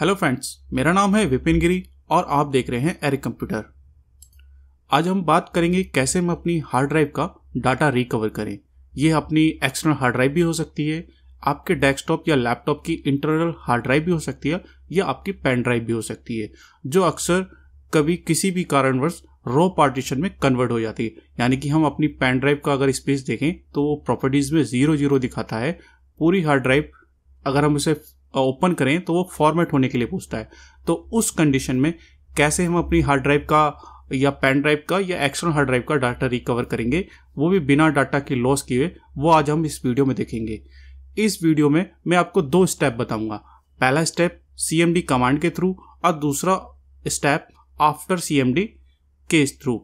hello friends मेरा नाम है विपिन गिरी और आप देख रहे हैं एरिक कंप्यूटर आज हम बात करेंगे कैसे हम अपनी हार्ड ड्राइव का डाटा रिकवर करें यह अपनी एक्सटर्नल हार्ड ड्राइव भी हो सकती है आपके डेस्कटॉप या लैपटॉप की इंटरनल हार्ड ड्राइव भी हो सकती है या आपकी पेन ड्राइव भी हो सकती है जो अक्सर कभी किसी भी कारणवश रो पार्टीशन में कन्वर्ट हो जाती है यानी कि हम अपनी पेन ड्राइव का अगर स्पेस देखें तो वो प्रॉपर्टीज़ में ज़ीरो जीरो दिखाता है पूरी हार्ड ड्राइव अगर हम उसे ओपन करें तो वो फॉर्मेट होने के लिए पूछता है तो उस कंडीशन में कैसे हम अपनी हार्ड ड्राइव का या पेन ड्राइव का या एक्सटर्नल हार्ड ड्राइव का डाटा रिकवर करेंगे वो भी बिना डाटा के लॉस किए वो आज हम इस वीडियो में देखेंगे इस वीडियो में मैं आपको दो स्टेप बताऊंगा पहला स्टेप सी कमांड के थ्रू और दूसरा step after C M D case through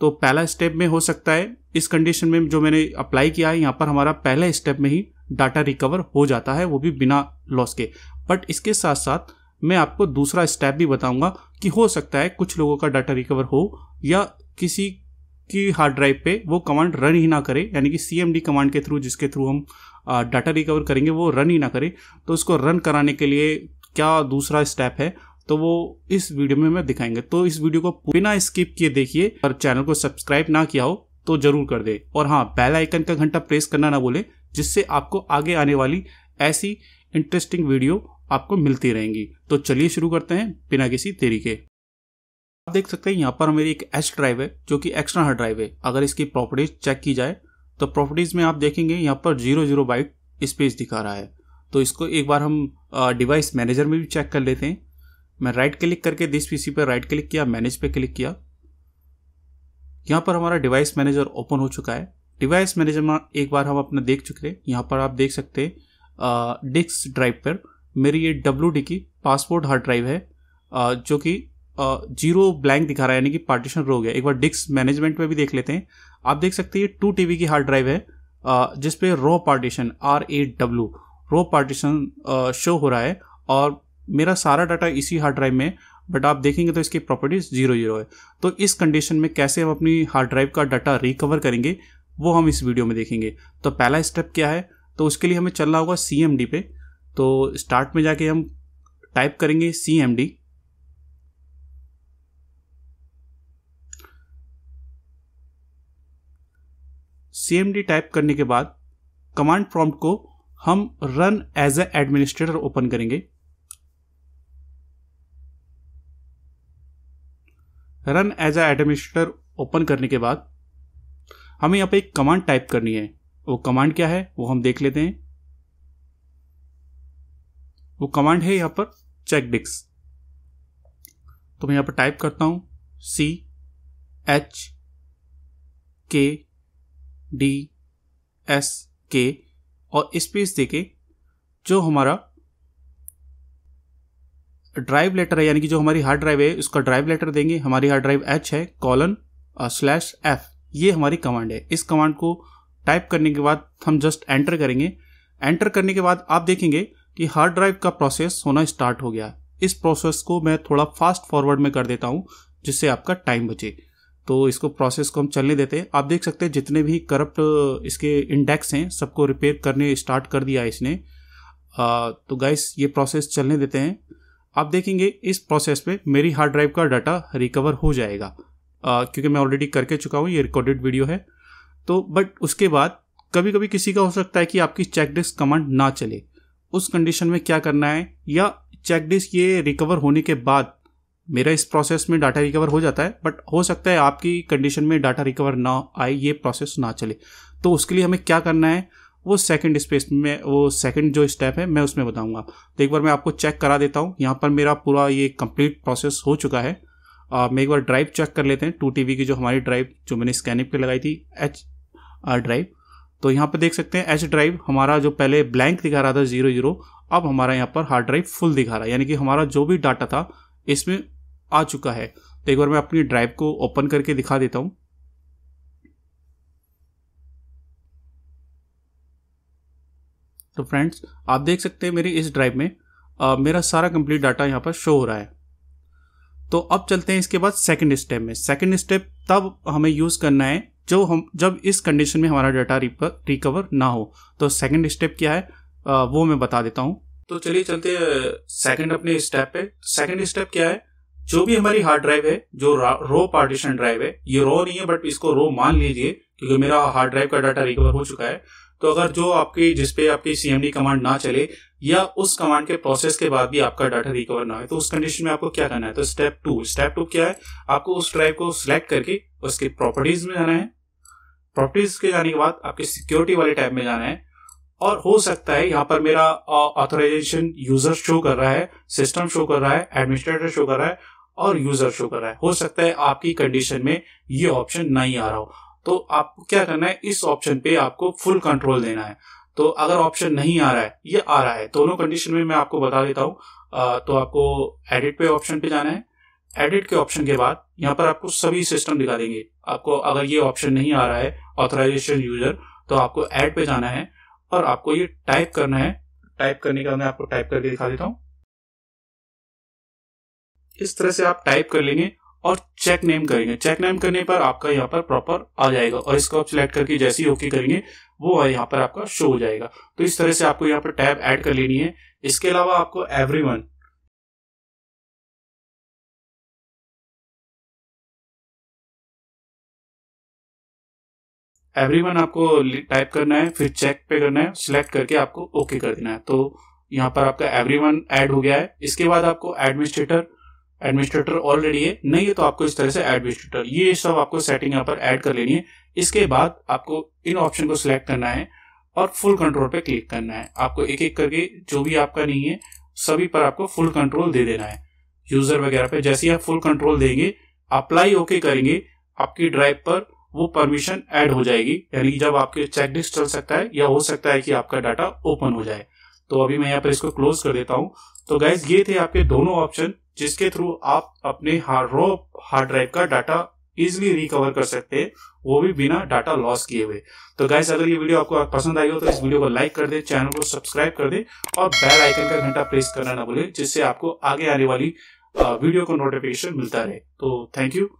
तो पहला स्टेप में हो सकता है इस कंडीशन में जो मैंने अप्लाई किया है यहाँ पर हमारा पहले स्टेप में ही डाटा रिकवर हो जाता है वो भी बिना लॉस के बट इसके साथ साथ मैं आपको दूसरा स्टेप भी बताऊंगा कि हो सकता है कुछ लोगों का डाटा रिकवर हो या किसी की हार्ड ड्राइव पे वो कमांड रन ही ना करे यानी कि सी कमांड के थ्रू जिसके थ्रू हम डाटा रिकवर करेंगे वो रन ही ना करे तो उसको रन कराने के लिए क्या दूसरा स्टेप है तो वो इस वीडियो में मैं दिखाएंगे तो इस वीडियो को बिना स्किप किए देखिए और चैनल को सब्सक्राइब ना किया हो तो जरूर कर दे और हाँ बेल आइकन का घंटा प्रेस करना ना बोले जिससे आपको आगे आने वाली ऐसी इंटरेस्टिंग वीडियो आपको मिलती रहेंगी तो चलिए शुरू करते हैं बिना किसी देरी के आप देख सकते हैं यहाँ पर मेरी एक एच ड्राइव है जो कि हार्ड ड्राइव है अगर इसकी प्रॉपर्टीज चेक की जाए तो प्रॉपर्टीज में आप देखेंगे यहाँ पर जीरो जीरो बाइट स्पेस दिखा रहा है तो इसको एक बार हम डिवाइस मैनेजर में भी चेक कर लेते हैं मैं राइट क्लिक करके दिस पीसी पर राइट क्लिक किया मैनेज पे क्लिक किया यहाँ पर हमारा डिवाइस मैनेजर ओपन हो चुका है डिवाइस मैनेजर में एक बार हम अपना देख चुके हैं यहाँ पर आप देख सकते हैं डिस्क ड्राइव पर मेरी ये डब्ल्यू डी की पासपोर्ट हार्ड ड्राइव है आ, जो कि जीरो ब्लैंक दिखा रहा है यानी कि पार्टीशन रो गया एक बार डिस्क मैनेजमेंट में भी देख लेते हैं आप देख सकते हैं ये टू टी की हार्ड ड्राइव है जिसपे raw partition R A W raw partition show हो रहा है और मेरा सारा डाटा इसी हार्ड ड्राइव में बट आप देखेंगे तो इसकी प्रॉपर्टीज जीरो जीरो है तो इस कंडीशन में कैसे हम अपनी हार्ड ड्राइव का डाटा रिकवर करेंगे वो हम इस वीडियो में देखेंगे तो पहला स्टेप क्या है तो उसके लिए हमें चलना होगा सी पे तो स्टार्ट में जाके हम टाइप करेंगे C M D C type करने के बाद कमांड प्रॉम्प्ट को हम run as a administrator open करेंगे run as a administrator open करने के बाद हमें यहां पे एक कमांड टाइप करनी है वो कमांड क्या है वो हम देख लेते हैं वो कमांड है यहाँ पर चेक डिक्स तो मैं यहां पर टाइप करता हूं C H K D S K और स्पेस देके जो हमारा ड्राइव लेटर है यानी कि जो हमारी हार्ड ड्राइव है उसका ड्राइव लेटर देंगे हमारी हार्ड ड्राइव एच है कॉलन स्लैश एफ ये हमारी कमांड है इस कमांड को टाइप करने के बाद हम जस्ट एंटर करेंगे एंटर करने के बाद आप देखेंगे कि हार्ड ड्राइव का प्रोसेस होना स्टार्ट हो गया इस प्रोसेस को मैं थोड़ा फास्ट फॉरवर्ड में कर देता हूँ जिससे आपका टाइम बचे तो इसको प्रोसेस को हम चलने देते हैं आप देख सकते हैं जितने भी करप्ट इसके इंडेक्स हैं सबको रिपेयर करने स्टार्ट कर दिया इसने आ, तो गाइस ये प्रोसेस चलने देते हैं आप देखेंगे इस प्रोसेस पे मेरी हार्ड ड्राइव का डाटा रिकवर हो जाएगा आ, क्योंकि मैं ऑलरेडी करके चुका हूँ ये रिकॉर्डेड वीडियो है तो बट उसके बाद कभी कभी किसी का हो सकता है कि आपकी चेक डिस्क कमांड ना चले उस कंडीशन में क्या करना है या चेक डिस्क ये रिकवर होने के बाद मेरा इस प्रोसेस में डाटा रिकवर हो जाता है बट हो सकता है आपकी कंडीशन में डाटा रिकवर ना आए ये प्रोसेस ना चले तो उसके लिए हमें क्या करना है वो सेकंड स्पेस में वो सेकंड जो स्टेप है मैं उसमें बताऊंगा तो एक बार मैं आपको चेक करा देता हूँ यहाँ पर मेरा पूरा ये कंप्लीट प्रोसेस हो चुका है मैं एक बार ड्राइव चेक कर लेते हैं टू टी की जो हमारी ड्राइव जो मैंने स्कैनिप पे लगाई थी एच ड्राइव uh, तो यहाँ पे देख सकते हैं एच ड्राइव हमारा जो पहले ब्लैंक दिखा रहा था जीरो जीरो अब हमारा यहाँ पर हार्ड ड्राइव फुल दिखा रहा है यानी कि हमारा जो भी डाटा था इसमें आ चुका है तो एक बार मैं अपनी ड्राइव को ओपन करके दिखा देता हूँ तो फ्रेंड्स आप देख सकते हैं मेरी इस ड्राइव में आ, uh, मेरा सारा कंप्लीट डाटा यहाँ पर शो हो रहा है तो अब चलते हैं इसके बाद सेकंड स्टेप में सेकंड स्टेप तब हमें यूज करना है जो हम जब इस कंडीशन में हमारा डाटा रिकवर ना हो तो सेकंड स्टेप क्या है आ, वो मैं बता देता हूँ तो चलिए चलते सेकंड अपने स्टेप पे सेकंड तो स्टेप क्या है जो भी हमारी हार्ड ड्राइव है जो रो पार्टीशन ड्राइव है ये रो नहीं है बट इसको रो मान लीजिए क्योंकि मेरा हार्ड ड्राइव का डाटा रिकवर हो चुका है तो अगर जो आपकी जिसपे आपकी सीएमडी कमांड ना चले या उस कमांड के प्रोसेस के बाद भी आपका डाटा रिकवर ना हो तो उस कंडीशन में आपको क्या करना है तो स्टेप टू स्टेप टू क्या है आपको उस ड्राइव को सिलेक्ट करके उसके प्रॉपर्टीज में जाना है प्रॉपर्टीज के जाने के बाद आपके सिक्योरिटी वाले टैब में जाना है और हो सकता है यहाँ पर मेरा ऑथोराइजेशन यूजर शो कर रहा है सिस्टम शो कर रहा है एडमिनिस्ट्रेटर शो कर रहा है और यूजर शो कर रहा है हो सकता है आपकी कंडीशन में ये ऑप्शन नहीं आ रहा हो तो आपको क्या करना है इस ऑप्शन पे आपको फुल कंट्रोल देना है तो अगर ऑप्शन नहीं आ रहा है ये आ रहा है दोनों कंडीशन में मैं आपको बता देता हूं तो आपको एडिट पे ऑप्शन पे जाना है एडिट के ऑप्शन के बाद यहाँ पर आपको सभी सिस्टम दिखा देंगे आपको अगर ये ऑप्शन नहीं आ रहा है ऑथराइजेशन यूजर तो आपको एड पे जाना है और आपको ये टाइप करना है टाइप करने का मैं आपको टाइप करके दिखा देता हूं इस तरह से आप टाइप कर लेंगे और चेक नेम करेंगे चेक नेम करने पर आपका यहाँ पर प्रॉपर आ जाएगा और इसको आप सिलेक्ट करके जैसे ही ओके करेंगे वो यहाँ पर आपका शो हो जाएगा तो इस तरह से आपको यहाँ पर टैब ऐड कर लेनी है इसके अलावा आपको एवरी एवरीवन आपको टाइप करना है फिर चेक पे करना है सिलेक्ट करके आपको ओके okay कर देना है तो यहाँ पर आपका एवरीवन ऐड हो गया है इसके बाद आपको एडमिनिस्ट्रेटर एडमिनिस्ट्रेटर ऑलरेडी है नहीं है तो आपको इस तरह से एडमिनिस्ट्रेटर ये सब आपको सेटिंग यहाँ पर ऐड कर लेनी है इसके बाद आपको इन ऑप्शन को सिलेक्ट करना है और फुल कंट्रोल पे क्लिक करना है आपको एक एक करके जो भी आपका नहीं है सभी पर आपको फुल कंट्रोल दे देना है यूजर वगैरह पे जैसे ही आप फुल कंट्रोल देंगे अप्लाई ओके करेंगे आपकी ड्राइव पर वो परमिशन ऐड हो जाएगी यानी जब आपके चेक लिस्ट चल सकता है या हो सकता है कि आपका डाटा ओपन हो जाए तो अभी मैं यहाँ पर इसको क्लोज कर देता हूँ तो गाइज ये थे आपके दोनों ऑप्शन जिसके थ्रू आप अपने हार्ड रो हार्ड ड्राइव का डाटा इजिली रिकवर कर सकते हैं वो भी बिना डाटा लॉस किए हुए तो गाइस अगर ये वीडियो आपको पसंद आई हो तो इस वीडियो को लाइक कर दे चैनल को सब्सक्राइब कर दे और बेल आइकन का घंटा प्रेस करना ना भूले जिससे आपको आगे आने वाली वीडियो को नोटिफिकेशन मिलता रहे तो थैंक यू